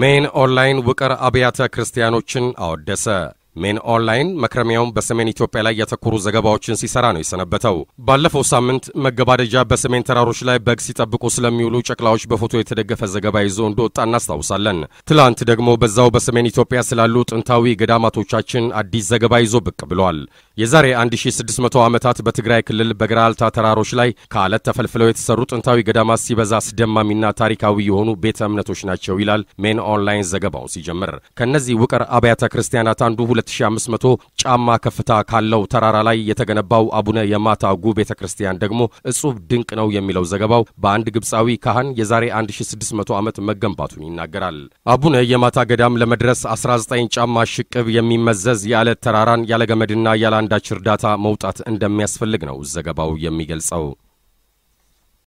ሜን ኦንላይን ውቅር አብያተ ክርስቲያኖችን አወደሰ። ሜን ኦንላይን መክረሚያውን በሰሜን ኢትዮጵያ ላይ ያተኮሩ ዘገባዎችን ሲሰራ ነው የሰነበተው። ባለፈው ሳምንት መገባደጃ በሰሜን ተራሮች ላይ በግ ሲጠብቁ ስለሚውሉ ጨቅላዎች በፎቶ የተደገፈ ዘገባ ይዞ እንደወጣ እናስታውሳለን። ትላንት ደግሞ በዛው በሰሜን ኢትዮጵያ ስላሉ ጥንታዊ ገዳማቶቻችን አዲስ ዘገባ ይዞ ብቅ ብሏል። የዛሬ 1600 ዓመታት በትግራይ ክልል በገራልታ ተራሮች ላይ ከአለት ተፈልፍለው የተሰሩ ጥንታዊ ገዳማት ሲበዛ አስደማሚና ታሪካዊ የሆኑ ቤተ እምነቶች ናቸው ይላል ሜን ኦንላይን ዘገባው ሲጀምር። ከእነዚህ ውቅር አብያተ ክርስቲያናት አንዱ 2500 ጫማ ከፍታ ካለው ተራራ ላይ የተገነባው አቡነ የማታ ጉ ቤተ ክርስቲያን ደግሞ እጹብ ድንቅ ነው የሚለው ዘገባው በአንድ ግብፃዊ ካህን የዛሬ 1600 ዓመት መገንባቱን ይናገራል። አቡነ የማታ ገዳም ለመድረስ 19 ጫማ ሽቅብ የሚመዘዝ የዓለት ተራራን ያለገመድና ያለአንዳች እርዳታ መውጣት እንደሚያስፈልግ ነው ዘገባው የሚገልጸው።